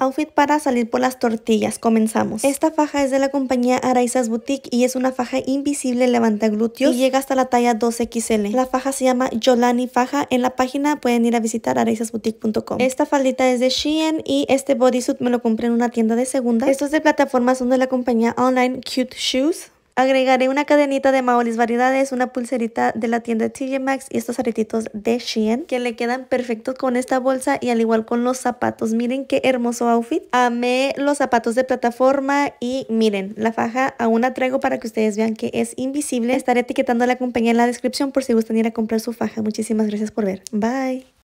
Outfit para salir por las tortillas, comenzamos. Esta faja es de la compañía Araizas Boutique y es una faja invisible levanta glúteos y llega hasta la talla 2XL. La faja se llama Yolani Faja, en la página pueden ir a visitar araizasboutique.com. Esta faldita es de Shein y este bodysuit me lo compré en una tienda de segunda. Estos de plataforma son de la compañía online Cute Shoes. Agregaré una cadenita de Maolis Variedades, una pulserita de la tienda TJ Maxx y estos aretitos de Shein que le quedan perfectos con esta bolsa y al igual con los zapatos. Miren qué hermoso outfit. Amé los zapatos de plataforma y miren, la faja aún la traigo para que ustedes vean que es invisible. Estaré etiquetando la compañía en la descripción por si gustan ir a comprar su faja. Muchísimas gracias por ver. Bye.